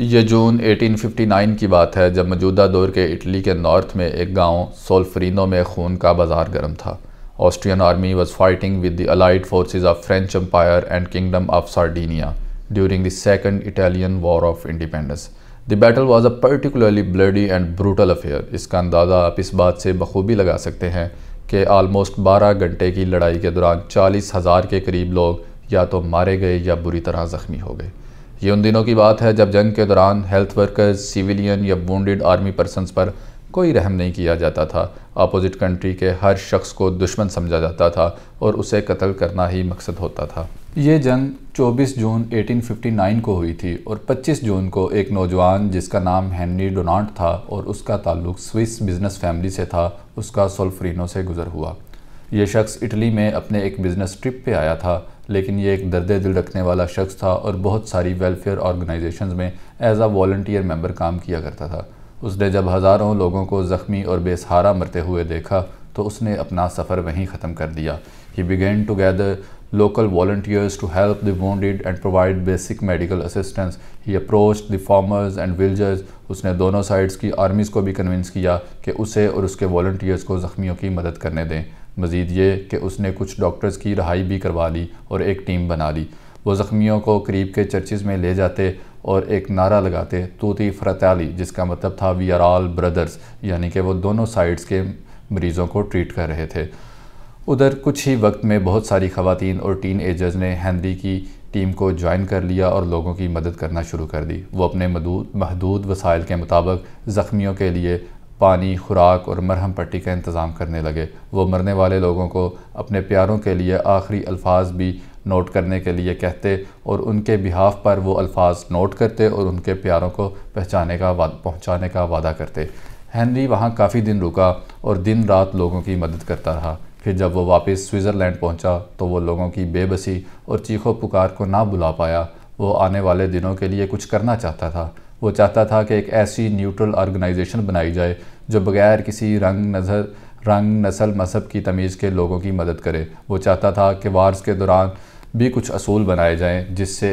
ये जून 1859 की बात है जब मौजूदा दौर के इटली के नॉर्थ में एक गांव सोल्फ्रीनो में खून का बाजार गर्म था Austrian army was fighting with the allied forces of French empire and kingdom of Sardinia during the second Italian war of independence the battle was a particularly bloody and brutal affair इसका अंदाज़ा आप इस बात से बखूबी लगा सकते हैं कि आलमोस्ट बारह घंटे की लड़ाई के दौरान चालीस हज़ार के करीब लोग या तो मारे गए या बुरी तरह ज़ख्मी हो गए ये उन दिनों की बात है जब जंग के दौरान हेल्थ वर्कर्स सिविलियन या वोंडेड आर्मी पर्सनस पर कोई रहम नहीं किया जाता था अपोजिट कंट्री के हर शख्स को दुश्मन समझा जाता था और उसे कत्ल करना ही मकसद होता था ये जंग 24 जून 1859 को हुई थी और 25 जून को एक नौजवान जिसका नाम हेनरी डोनाल्ड था और उसका ताल्लुक स्विस बिज़नेस फैमिली से था उसका सोल्फ्रीनो से गुज़र हुआ ये शख्स इटली में अपने एक बिज़नेस ट्रिप पे आया था लेकिन ये एक दर्द दिल रखने वाला शख्स था और बहुत सारी वेलफेयर ऑर्गेनाइजेशन में एज आ वॉल्टियर मेम्बर काम किया करता था उसने जब हज़ारों लोगों को ज़ख्मी और बेसहारा मरते हुए देखा तो उसने अपना सफ़र वहीं ख़त्म कर दिया he begin to gather local volunteers to help the wounded and provide basic medical assistance. He approached the farmers and उसने दोनों साइड्स की आर्मीज़ को भी कन्विंस किया कि उसे और उसके वॉल्टियर्स को ज़ख्मियों की मदद करने दें मज़ीद ये कि उसने कुछ डॉक्टर्स की रहाई भी करवा ली और एक टीम बना ली वो ज़ख्मियों को करीब के चर्चेज़ में ले जाते और एक नारा लगाते थी फ्रत्याली जिसका मतलब था वी आर ऑल ब्रदर्स यानी कि वो दोनों साइड्स के मरीज़ों को ट्रीट कर रहे थे उधर कुछ ही वक्त में बहुत सारी खवतिन और टीन एजर्स ने हैंदी की टीम को ज्वाइन कर लिया और लोगों की मदद करना शुरू कर दी वो अपने महदूद वसाइल के मुताबिक ज़ख्मियों के लिए पानी खुराक और मरहम पट्टी का इंतज़ाम करने लगे वो मरने वाले लोगों को अपने प्यारों के लिए आखिरी अल्फाज भी नोट करने के लिए कहते और उनके बिहाफ पर वो अल्फाज नोट करते और उनके प्यारों को पहचाने का पहुँचाने का वादा करते हैंनरी वहाँ काफ़ी दिन रुका और दिन रात लोगों की मदद करता रहा फिर जब वो वापस स्विट्ज़रलैंड पहुँचा तो वो लोगों की बेबसी और चीखों पुकार को ना बुला पाया वो आने वाले दिनों के लिए कुछ करना चाहता था वो चाहता था कि एक ऐसी न्यूट्रल ऑर्गेनाइजेशन बनाई जाए जो बगैर किसी रंग नज़र रंग नस्ल मजहब की तमीज़ के लोगों की मदद करे वो चाहता था कि वार्स के दौरान भी कुछ असूल बनाए जाएं जिससे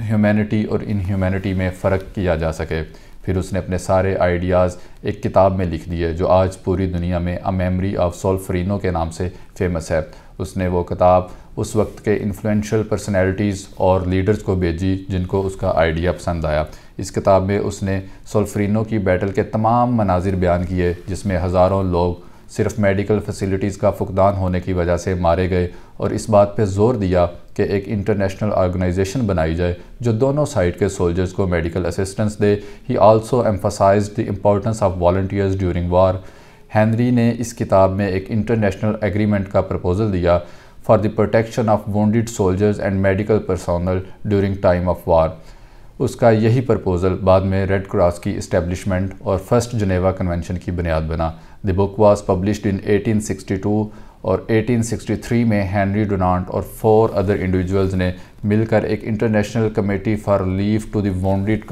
ह्यूमैनिटी और इनह्यूमैनिटी में फ़र्क किया जा सके फिर उसने अपने सारे आइडियाज़ एक किताब में लिख दिए जो आज पूरी दुनिया में अ मेमरी ऑफ सोलफ्रीनो के नाम से फेमस है उसने वो किताब उस वक्त के इन्फ्लुएंशियल पर्सनैलिटीज़ और लीडर्स को भेजी जिनको उसका आइडिया पसंद आया इस किताब में उसने सोल्फ्रीनो की बैटल के तमाम मनाजिर बयान किए जिसमें हज़ारों लोग सिर्फ मेडिकल फैसिलिटीज़ का फुकदान होने की वजह से मारे गए और इस बात पर जोर दिया कि एक इंटरनेशनल ऑर्गेनाइजेशन बनाई जाए जो दोनों साइड के सोल्जर्स को मेडिकल असिस्टेंस दे he also emphasize the importance of volunteers during war Henry ने इस किताब में एक इंटरनेशनल एग्रीमेंट का प्रपोज़ल दिया for the protection of wounded soldiers and medical personnel during time of war उसका यही प्रपोज़ल बाद में रेड क्रॉस की इस्टेब्लिशमेंट और फर्स्ट जनेवा कन्वेंशन की बुनियाद बना the book was published in 1862 और 1863 में हैंनरी डोनाल्ट और फोर अदर इंडिविजुअल्स ने मिलकर एक international committee for relief to wounded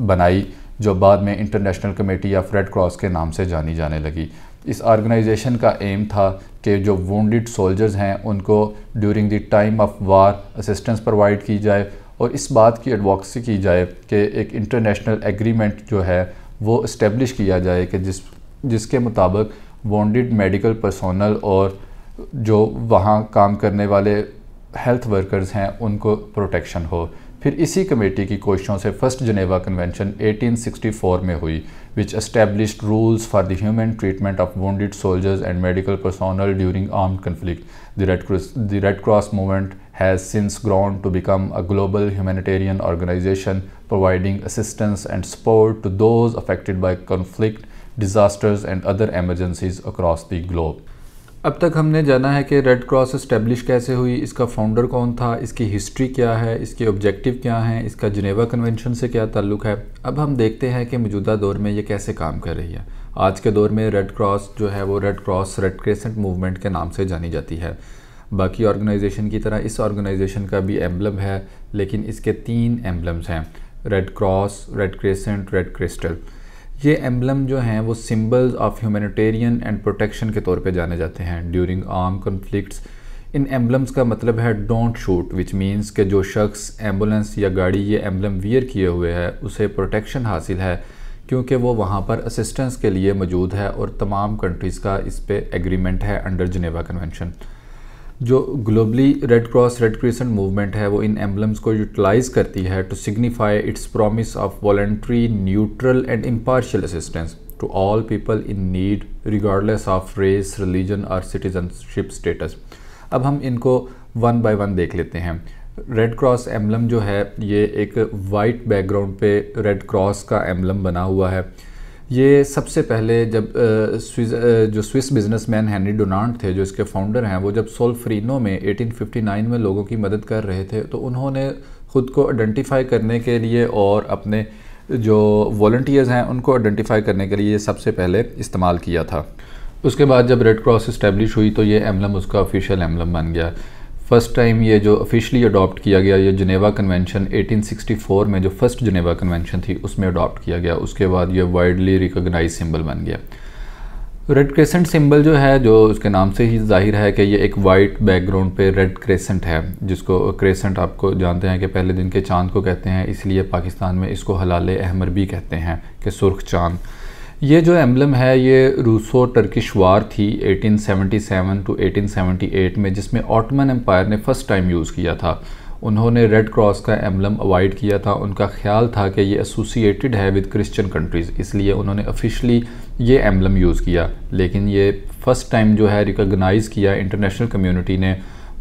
बनाई जो बाद में international committee of red cross के नाम से जानी जाने लगी इस ऑर्गेनाइजेशन का एम था कि जो वोंडेड सोल्जर्स हैं उनको during the time of war assistance provide की जाए और इस बात की एडवॉक्सी की जाए कि एक इंटरनेशनल एग्रीमेंट जो है वो इस्टेब्लिश किया जाए कि जिस जिसके मुताबिक वॉन्डिड मेडिकल पर्सोनल और जो वहाँ काम करने वाले हेल्थ वर्कर्स हैं उनको प्रोटेक्शन हो फिर इसी कमेटी की कोशिशों से फर्स्ट जनेवा कन्वेंशन 1864 में हुई which established rules for the human treatment of wounded soldiers and medical personnel during arm conflict the red cross movement has since grown to become a global humanitarian organization providing assistance and support to those affected by conflict disasters and other emergencies across the globe अब तक हमने जाना है कि red cross establish कैसे हुई इसका founder कौन था इसकी हिस्ट्री क्या है इसके ऑब्जेक्टिव क्या हैं इसका जनेवा कन्वेंशन से क्या ताल्लुक़ है अब हम देखते हैं कि मौजूदा दौर में ये कैसे काम कर रही है आज के दौर में रेड क्रॉस जो है वो red cross red crescent movement के नाम से जानी जाती है बाकी ऑर्गेनाइजेशन की तरह इस ऑर्गेनाइजेशन का भी एम्बलम है लेकिन इसके तीन एम्बलम्स हैं red cross red crescent red crystal ये एम्बलम जो हैं वो symbols of humanitarian and protection के तौर पे जाने जाते हैं ड्यूरिंग आर्म कन्फ्लिक्ट्स इन एम्बलम्स का मतलब है डोंट शूट विच मीन्स के जो शख्स एम्बुलेंस या गाड़ी ये एम्बलम वियर किए हुए है उसे प्रोटेक्शन हासिल है क्योंकि वो वहाँ पर असिस्टेंस के लिए मौजूद है और तमाम कंट्रीज़ का इस पर एग्रीमेंट है अंडर जनेवा कन्वेंशन जो globally red cross red crescent movement है वो इन एम्बलम्स को यूटिलाइज करती है to signify its promise of voluntary neutral and impartial assistance to all people in need regardless of race religion और citizenship status अब हम इनको वन बाय वन देख लेते हैं रेड क्रॉस एम्बलम जो है ये एक वाइट बैकग्राउंड पे रेड क्रॉस का एम्बलम बना हुआ है ये सबसे पहले जब स्विस जो स्विस बिजनेसमैन हैनरी डोनाल्ड थे जो इसके फाउंडर हैं वो जब फ्रीनो में 1859 में लोगों की मदद कर रहे थे तो उन्होंने ख़ुद को आइडेंटिफाई करने के लिए और अपने जो वॉल्टियर्स हैं उनको आइडेंटिफाई करने के लिए सबसे पहले इस्तेमाल किया था उसके बाद जब रेड क्रॉस इस्टेब्लिश हुई तो ये एम्बलम उसका ऑफिशियल एम्बलम बन गया फर्स्ट टाइम ये जो ऑफिशियली अडॉप्ट किया गया ये जनेवा कन्वेंशन 1864 में जो फर्स्ट जनेवा कन्वेंशन थी उसमें अडॉप्ट किया गया उसके बाद ये वाइडली रिकॉग्नाइज सिंबल बन गया रेड क्रेसेंट सिंबल जो है जो उसके नाम से ही जाहिर है कि ये एक वाइट बैकग्राउंड पे रेड क्रेसेंट है जिसको क्रेसेंट आपको जानते हैं कि पहले दिन के चांद को कहते हैं इसलिए पाकिस्तान में इसको हलाल अहमर भी कहते हैं कि सुर्ख चांद ये जो एम्बलम है ये रूसो टर्किश वार थी 1877 टू 1878 में जिसमें ऑटमन एम्पायर ने फ़र्स्ट टाइम यूज़ किया था उन्होंने रेड क्रॉस का एम्बलम अवॉइड किया था उनका ख्याल था कि ये एसोसिएटेड है विद क्रिश्चियन कंट्रीज़ इसलिए उन्होंने ऑफिशली ये एम्बलम यूज़ किया लेकिन ये फ़र्स्ट टाइम जो है रिकॉगनाइज़ किया इंटरनेशनल कम्यूनिटी ने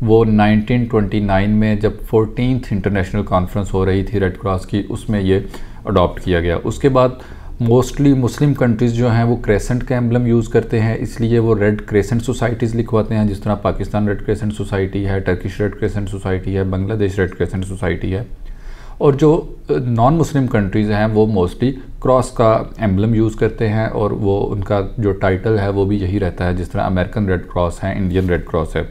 वो 1929 में जब फोर्टीन इंटरनेशनल कॉन्फ्रेंस हो रही थी रेड क्रॉस की उसमें ये अडॉप्ट किया गया उसके बाद मोस्टली मुस्लिम कंट्रीज़ जो हैं वो क्रेसेंट का एम्बलम यूज़ करते हैं इसलिए वो रेड क्रेसेंट सोसाइटीज़ लिखवाते हैं जिस तरह पाकिस्तान रेड क्रेसेंट सोसाइटी है टर्किश रेड क्रेसेंट सोसाइटी है बांग्लादेश रेड क्रेसेंट सोसाइटी है और जो नॉन मुस्लिम कंट्रीज़ हैं वो मोस्टली क्रॉस का एम्बलम यूज़ करते हैं और वो उनका जो टाइटल है वो भी यही रहता है जिस तरह अमेरिकन रेड क्रॉस है इंडियन रेड क्रॉस है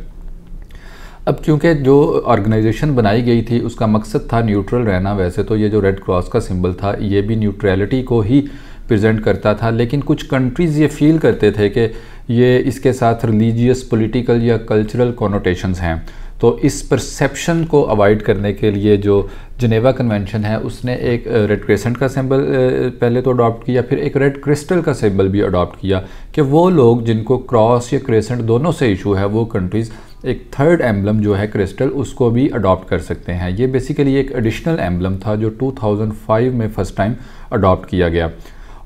अब क्योंकि जो ऑर्गेनाइजेशन बनाई गई थी उसका मकसद था न्यूट्रल रहना वैसे तो ये जो रेड क्रॉस का सिंबल था ये भी न्यूट्रलिटी को ही प्रेजेंट करता था लेकिन कुछ कंट्रीज़ ये फील करते थे कि ये इसके साथ रिलीजियस पॉलिटिकल या कल्चरल कॉनोटेशंस हैं तो इस परसेप्शन को अवॉइड करने के लिए जो जनेवा कन्वेंशन है उसने एक रेड क्रेसेंट का सिंबल पहले तो अडॉप्ट किया फिर एक रेड क्रिस्टल का सिंबल भी अडॉप्ट किया कि वो लोग जिनको क्रॉस या क्रेसेंट दोनों से इशू है वो कंट्रीज़ एक थर्ड एम्बलम जो है क्रिस्टल उसको भी अडॉप्ट कर सकते हैं ये बेसिकली एक एडिशनल एम्बलम था जो 2005 में फ़र्स्ट टाइम अडॉप्ट किया गया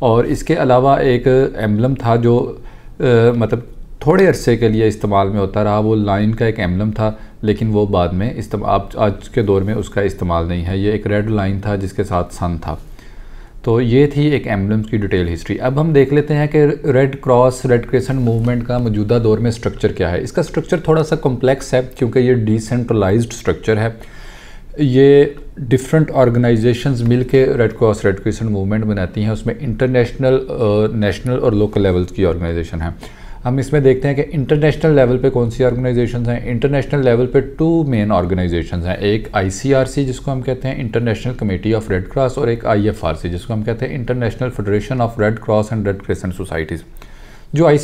और इसके अलावा एक एम्बलम था जो आ, मतलब थोड़े अरसे के लिए इस्तेमाल में होता रहा वो लाइन का एक एम्बलम था लेकिन वो बाद में इस्तेमाल आज के दौर में उसका इस्तेमाल नहीं है ये एक रेड लाइन था जिसके साथ सन था तो ये थी एक एम्बलम्स की डिटेल हिस्ट्री अब हम देख लेते हैं कि red cross red crescent movement का मौजूदा दौर में स्ट्रक्चर क्या है इसका स्ट्रक्चर थोड़ा सा कॉम्प्लेक्स है क्योंकि ये डिसेंट्रलाइज स्ट्रक्चर है ये डिफरेंट ऑर्गेनाइजेशंस मिलके red cross red crescent movement बनाती हैं उसमें इंटरनेशनल नेशनल और लोकल लेवल्स की ऑर्गेनाइजेशन है हम इसमें देखते हैं कि इंटरनेशनल लेवल पे कौन सी ऑर्गेनाइजेशन हैं इंटरनेशनल लेवल पे टू मेन ऑर्गेनाइजेशन हैं एक आईसीआरसी जिसको हम कहते हैं international committee of red cross और एक आईएफआरसी जिसको हम कहते हैं international federation of red cross and red crescent societies जो आई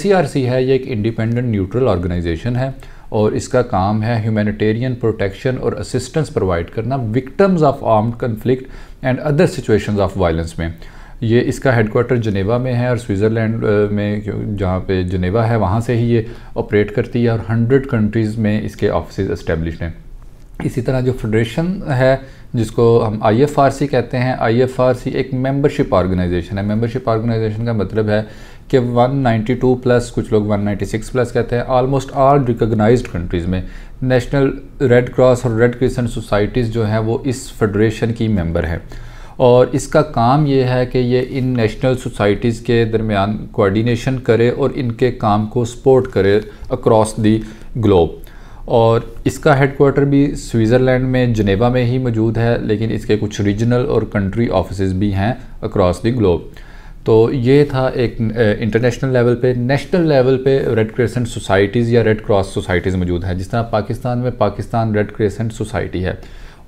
है ये एक इंडिपेंडेंट न्यूट्रल ऑर्गेनाइजेशन है और इसका काम है ह्यूमेटेरियन प्रोटेक्शन और असिस्टेंस प्रोवाइड करना victims of armed conflict and other situations of violence में ये इसका हेडकोार्टर जनेवा में है और स्विट्ज़रलैंड में जहाँ पे जनेवा है वहाँ से ही ये ऑपरेट करती है और हंड्रेड कंट्रीज़ में इसके ऑफिस इस्टेब्लिश हैं इसी तरह जो फेडरेशन है जिसको हम आईएफआरसी कहते हैं आईएफआरसी एक मेंबरशिप ऑर्गेनाइजेशन है मेंबरशिप ऑर्गेनाइजेशन का मतलब है कि 192 प्लस कुछ लोग 196 प्लस कहते हैं ऑलमोस्ट ऑल रिकॉग्नाइज्ड कंट्रीज़ में नेशनल रेड क्रॉस और रेड क्रिसेंट सोसाइटीज़ जो हैं वो इस फेडरेशन की मेंबर है और इसका काम ये है कि ये इन नेशनल सोसाइटीज़ के दरमियान कोऑर्डिनेशन करे और इनके काम को सपोर्ट करे अक्रॉस दी ग्लोब और इसका हेडकोर्टर भी स्विट्ज़रलैंड में जनेवा में ही मौजूद है लेकिन इसके कुछ रीजनल और कंट्री ऑफिस भी हैं अक्रॉस दी ग्लोब तो ये था एक इंटरनेशनल लेवल पे नेशनल लेवल पे रेड क्रेसेंट सोसाइटीज़ या रेड क्रॉस सोसाइटीज़ मौजूद हैं जिस तरह पाकिस्तान में पाकिस्तान रेड क्रेसेंट सोसाइटी है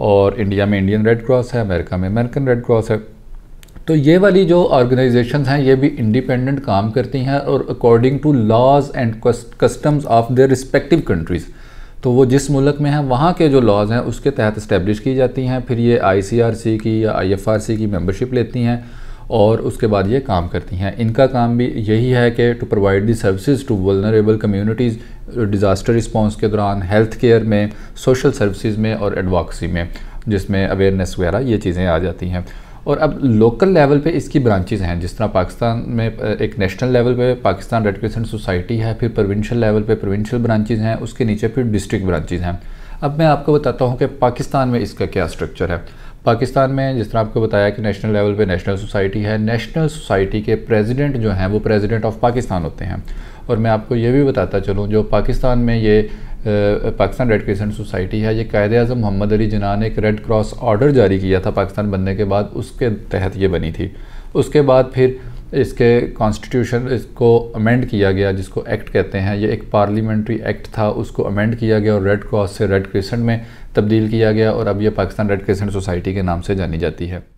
और इंडिया में इंडियन रेड क्रॉस है अमेरिका में अमेरिकन रेड क्रॉस है तो ये वाली जो ऑर्गेनाइजेशन हैं ये भी इंडिपेंडेंट काम करती हैं और according to laws and customs of their respective countries तो वो जिस मुल्क में हैं वहाँ के जो लॉज हैं उसके तहत इस्टेब्लिश की जाती हैं फिर ये आईसीआरसी की या आईएफआरसी की मेंबरशिप लेती हैं और उसके बाद ये काम करती हैं इनका काम भी यही है कि to provide the services to vulnerable communities disaster response के दौरान हेल्थ केयर में सोशल सर्विसेज में और एडवॉक्सी में जिसमें अवेयरनेस वगैरह ये चीज़ें आ जाती हैं और अब लोकल लेवल पे इसकी ब्रांचेज हैं जिस तरह पाकिस्तान में एक नेशनल लेवल पे पाकिस्तान रेड क्रिसेंट सोसाइटी है फिर प्रोविंशियल लेवल पे प्रोविंशियल ब्रांचेज हैं उसके नीचे फिर डिस्ट्रिक्ट ब्रांचेज हैं अब मैं आपको बताता हूँ कि पाकिस्तान में इसका क्या स्ट्रक्चर है पाकिस्तान में जिस तरह आपको बताया कि नेशनल लेवल पे नेशनल सोसाइटी है नेशनल सोसाइटी के प्रेसिडेंट जो हैं वो प्रेसिडेंट ऑफ पाकिस्तान होते हैं और मैं आपको ये भी बताता चलूँ जो पाकिस्तान में ये पाकिस्तान रेड क्रिसेंट सोसाइटी है ये कायद अजम मोहम्मद अली जना ने एक रेड क्रॉस ऑर्डर जारी किया था पाकिस्तान बनने के बाद उसके तहत ये बनी थी उसके बाद फिर इसके कॉन्स्टिट्यूशन इसको अमेंड किया गया जिसको एक्ट कहते हैं ये एक पार्लियामेंट्री एक्ट था उसको अमेंड किया गया और रेड क्रॉस से रेड क्रिसेंट में तब्दील किया गया और अब यह पाकिस्तान रेड क्रिसेंट सोसाइटी के नाम से जानी जाती है